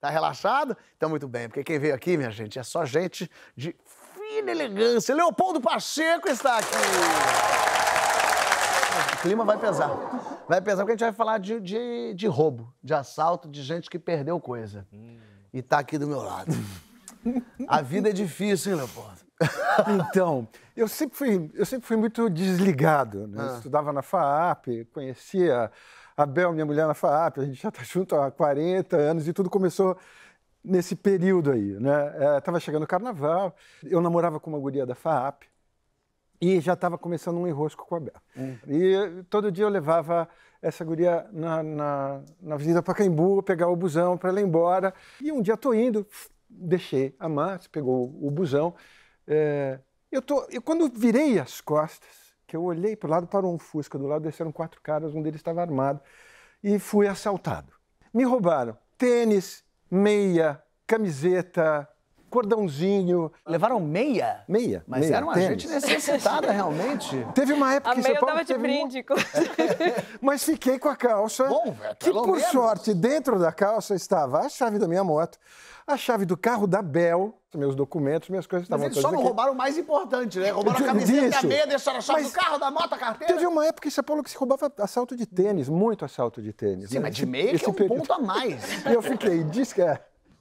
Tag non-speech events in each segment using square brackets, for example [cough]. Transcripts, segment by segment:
Tá relaxado? Então, muito bem, porque quem veio aqui, minha gente, é só gente de fina elegância. Leopoldo Pacheco está aqui. O clima vai pesar. Vai pesar, porque a gente vai falar de, de, de roubo, de assalto, de gente que perdeu coisa. E tá aqui do meu lado. A vida é difícil, hein, Leopoldo? então, eu sempre fui, eu sempre fui muito desligado. Né? Ah. Estudava na FAAP, conhecia a Bel, minha mulher, na FAAP, ah, a gente já está [laughs] junto há 40 anos e tudo começou nesse período aí, né? Estava é, chegando o carnaval, eu namorava com uma guria da FAAP e já estava começando um enrosco com a Bel. Hum. E todo dia eu levava essa guria na, na, na Avenida Pacaembu, pegar o busão para ela ir embora. E um dia estou indo, deixei a Márcia, pegou o busão. É, eu tô, eu, quando virei as costas, que eu olhei para o lado, parou um Fusca do lado, desceram quatro caras, um deles estava armado, e fui assaltado. Me roubaram tênis, meia, camiseta, cordãozinho. Levaram meia? Meia. Mas meia, era uma tênis. gente necessitada, realmente. [laughs] Teve uma época a que meia São tava de brinde. Uma... [laughs] Mas fiquei com a calça, Bom, velho, tá que por menos. sorte, dentro da calça estava a chave da minha moto, a chave do carro da Bel, meus documentos, minhas coisas estavam Mas eles só não aqui. roubaram o mais importante, né? Roubaram a [laughs] camiseta Disso. e a meia, deixaram a chave mas do carro, da moto, a carteira. Teve uma época em São Paulo que se roubava assalto de tênis, muito assalto de tênis. Sim, né? mas de meia esse, que é um período. ponto a mais. E eu fiquei, disse que é...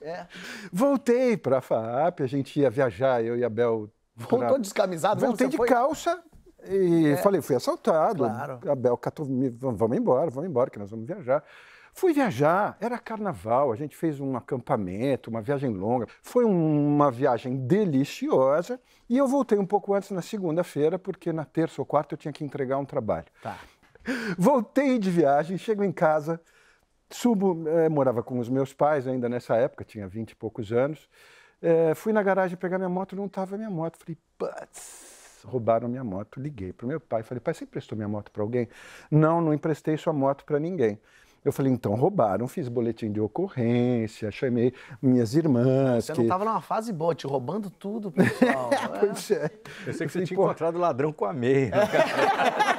É. Voltei para a FAAP, a gente ia viajar, eu e a Bel. Voltou descamisado? Né? Voltei de foi... calça e é. falei, fui assaltado. Claro. A Bel catou, me, vamos embora, vamos embora, que nós vamos viajar. Fui viajar, era carnaval, a gente fez um acampamento, uma viagem longa. Foi uma viagem deliciosa e eu voltei um pouco antes na segunda-feira, porque na terça ou quarta eu tinha que entregar um trabalho. Tá. Voltei de viagem, chego em casa, Subo, eh, morava com os meus pais ainda nessa época, tinha 20 e poucos anos. Eh, fui na garagem pegar minha moto, não estava minha moto. Falei, putz, roubaram minha moto. Liguei para o meu pai, falei, pai, você emprestou minha moto para alguém? Não, não emprestei sua moto para ninguém. Eu falei, então roubaram, fiz boletim de ocorrência, chamei minhas irmãs. Você que... não estava numa fase boa, te roubando tudo, pessoal. [laughs] pois é. Eu sei que você tinha encontrado ladrão com a meia.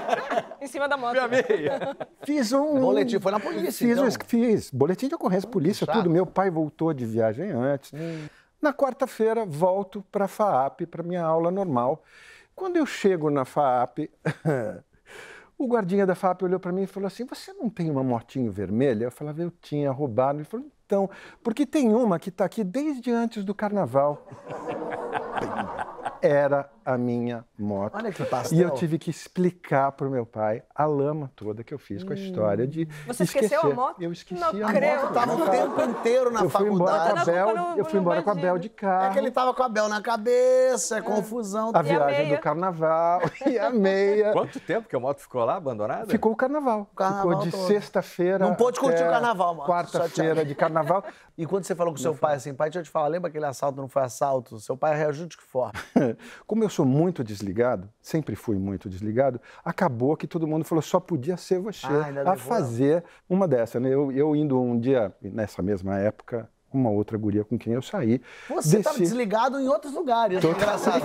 [laughs] em cima da moto. Minha meia. Fiz um. Boletim, foi na polícia. Fiz, então. um, fiz boletim de ocorrência, hum, polícia, Chato. tudo. Meu pai voltou de viagem antes. Hum. Na quarta-feira, volto para a FAAP, para minha aula normal. Quando eu chego na FAAP, [laughs] O guardinha da FAP olhou para mim e falou assim: Você não tem uma motinho vermelha? Eu falava: Eu tinha, roubado. Ele falou: Então, porque tem uma que está aqui desde antes do carnaval. [laughs] Era a minha moto. Olha que pastel. E eu tive que explicar para o meu pai a lama toda que eu fiz com a história de Você esquecer. esqueceu a moto? Eu esqueci não, a creio. moto. Estava o né? tempo inteiro na eu fui faculdade. Embora com a Bel, não, eu fui embora com a Bel de carro. É que ele estava com a Bel na cabeça, é ah. confusão. A viagem a do carnaval [laughs] e a meia. Quanto tempo que a moto ficou lá abandonada? Ficou o carnaval. O carnaval ficou de sexta-feira Não pôde curtir o carnaval, mano. Quarta-feira de carnaval. E quando você falou com seu foi. pai assim, pai, deixa eu te falar, lembra aquele assalto, não foi assalto? Seu pai reagiu de que forma? [laughs] Como eu sou muito desligado, sempre fui muito desligado, acabou que todo mundo falou, só podia ser você ah, a levou. fazer uma dessa. Né? Eu, eu indo um dia, nessa mesma época, uma outra guria com quem eu saí. Você estava desligado em outros lugares, engraçado.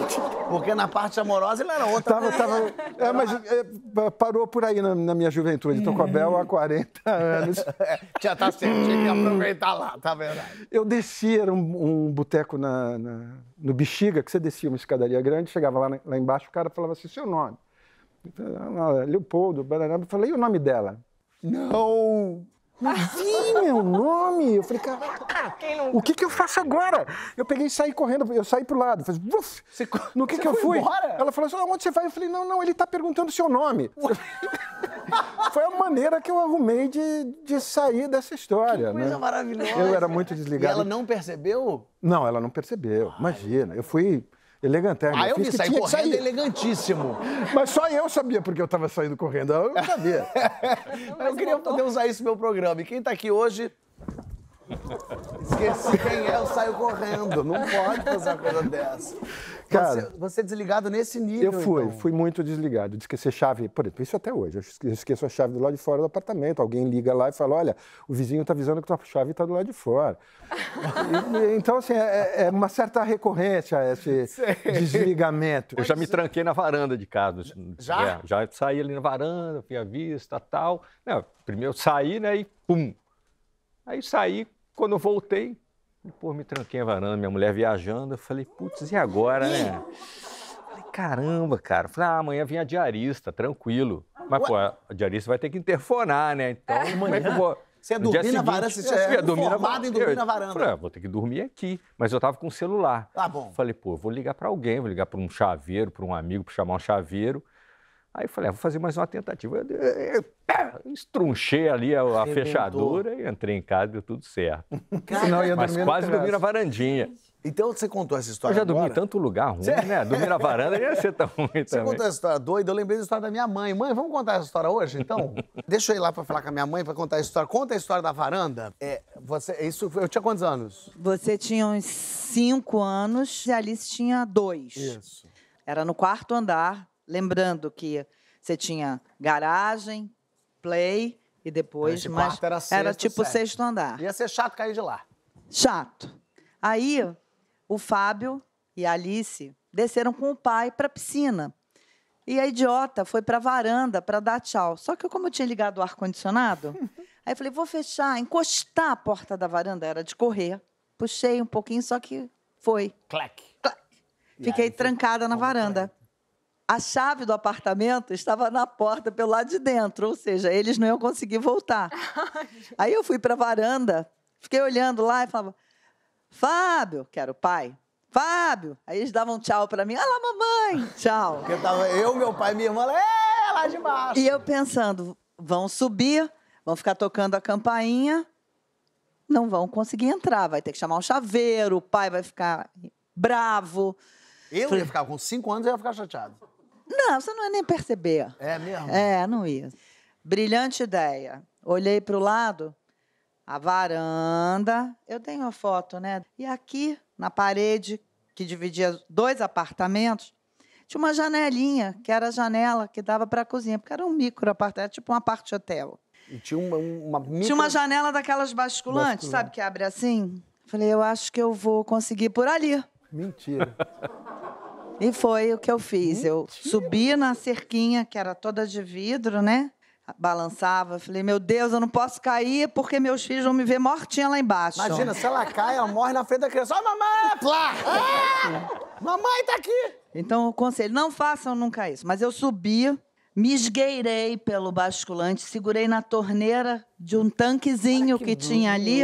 Porque na parte amorosa ele era outra. Tava, né? tava... É, mas é, parou por aí na, na minha juventude. Estou com a Bel há 40 uhum. anos. [laughs] É, já está certo, tinha que aproveitar lá, tá verdade. Eu desci, era um, um boteco na, na, no Bexiga, que você descia uma escadaria grande, chegava lá, lá embaixo, o cara falava assim, seu nome. Ah, Leopoldo, eu falei, e o nome dela? Não! vi meu nome. Eu falei, caraca, o que que eu faço agora? Eu peguei e saí correndo, eu saí pro lado. Falei, você, no que que eu fui? Embora? Ela falou assim, ah, onde você vai? Eu falei, não, não, ele tá perguntando seu nome. [laughs] Foi a maneira que eu arrumei de, de sair dessa história. Que coisa né? maravilhosa. Eu era muito desligado. E ela não percebeu? Não, ela não percebeu. Imagina, eu fui Elegantérrimo. Ah, eu, vi, saí correndo elegantíssimo. Mas só eu sabia porque eu estava saindo correndo. Eu não sabia. [laughs] eu queria poder usar isso no meu programa. E quem está aqui hoje esqueci quem é, eu saio correndo. Não pode fazer uma coisa dessa. Cara, você, você é desligado nesse nível. Eu fui, então. fui muito desligado. De esquecer chave, por exemplo, isso até hoje. Eu esqueço a chave do lado de fora do apartamento. Alguém liga lá e fala: olha, o vizinho tá avisando que tua chave está do lado de fora. [laughs] e, então, assim, é, é, é, uma certa recorrência esse [laughs] desligamento. Eu já me tranquei na varanda de casa. Já? É, já saí ali na varanda, fui à vista tal. Não, primeiro saí, né? E pum. Aí saí, quando eu voltei, pô, me tranquei a varanda, minha mulher viajando, eu falei, putz, e agora, né? Falei, caramba, cara. Falei, ah, amanhã vem a diarista, tranquilo. Mas, pô, a diarista vai ter que interfonar, né? Então, é, como é que eu vou... Você ia dormir na varanda, você é, tinha é, em dormir na varanda. Falei, ah, vou ter que dormir aqui, mas eu tava com o celular. Tá bom. Falei, pô, vou ligar para alguém, vou ligar para um chaveiro, para um amigo, para chamar um chaveiro. Aí eu falei, ah, vou fazer mais uma tentativa. Eu, eu, eu, estrunchei ali a, a fechadura e entrei em casa, deu tudo certo. Mas quase dormi na varandinha. Então você contou essa história. Eu já dormi em tanto lugar ruim, você... né? Dormir na varanda ia ser tão ruim você também. contou essa história doida, eu lembrei da história da minha mãe. Mãe, vamos contar essa história hoje, então? [laughs] Deixa eu ir lá pra falar com a minha mãe pra contar a história. Conta a história da varanda. É, você, isso, eu tinha quantos anos? Você tinha uns cinco anos e a Alice tinha dois. Isso. Era no quarto andar Lembrando que você tinha garagem, play e depois. mais, mas era, sexto, era tipo sexto andar. Ia ser chato cair de lá. Chato. Aí o Fábio e a Alice desceram com o pai para a piscina. E a idiota foi para a varanda para dar tchau. Só que como eu tinha ligado o ar-condicionado, [laughs] aí eu falei, vou fechar, encostar a porta da varanda, era de correr. Puxei um pouquinho, só que foi. Clack. Clack. Fiquei trancada foi... na varanda a chave do apartamento estava na porta pelo lado de dentro, ou seja, eles não iam conseguir voltar. [laughs] Aí eu fui para a varanda, fiquei olhando lá e falava: Fábio, que era o pai. Fábio! Aí eles davam tchau para mim. Olha lá, mamãe! Tchau. Porque tava eu, meu pai, minha irmã, lá, lá de baixo. E eu pensando, vão subir, vão ficar tocando a campainha, não vão conseguir entrar. Vai ter que chamar um chaveiro, o pai vai ficar bravo. Eu ia ficar com cinco anos, e ia ficar chateado. Não, você não ia nem perceber. É mesmo? É, não ia. Brilhante ideia. Olhei para o lado, a varanda. Eu tenho a foto, né? E aqui, na parede, que dividia dois apartamentos, tinha uma janelinha, que era a janela que dava para a cozinha, porque era um micro apartamento, tipo uma parte hotel. E tinha uma, uma micro... Tinha uma janela daquelas basculantes, Basculante. sabe, que abre assim? Falei, eu acho que eu vou conseguir por ali. Mentira. [laughs] E foi o que eu fiz. Uhum. Eu subi na cerquinha, que era toda de vidro, né? Balançava, falei, meu Deus, eu não posso cair porque meus filhos vão me ver mortinha lá embaixo. Imagina, se ela cai, ela morre na frente da criança. Ó, mamãe! Plá! Ah! Mamãe tá aqui! Então, o conselho, não façam nunca isso. Mas eu subi, me esgueirei pelo basculante, segurei na torneira de um tanquezinho que, que tinha ali.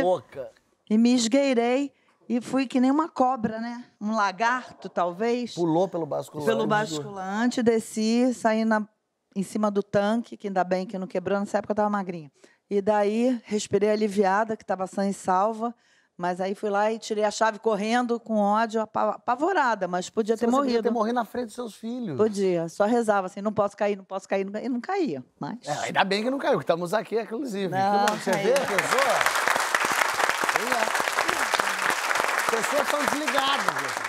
E me esgueirei e fui que nem uma cobra, né? Um lagarto, talvez. Pulou pelo basculante. Pelo basculante, desci, saí na, em cima do tanque, que ainda bem que não quebrou, nessa época eu estava magrinha. E daí respirei aliviada, que estava sã e salva. Mas aí fui lá e tirei a chave correndo, com ódio, apavorada, mas podia ter você morrido. Podia ter morrido na frente dos seus filhos. Podia, só rezava assim, não posso cair, não posso cair, não, e não caía. Mas... É, ainda bem que não caiu, que estamos aqui, inclusive. não você caiu. vê, pessoa? pessoas estão desligadas.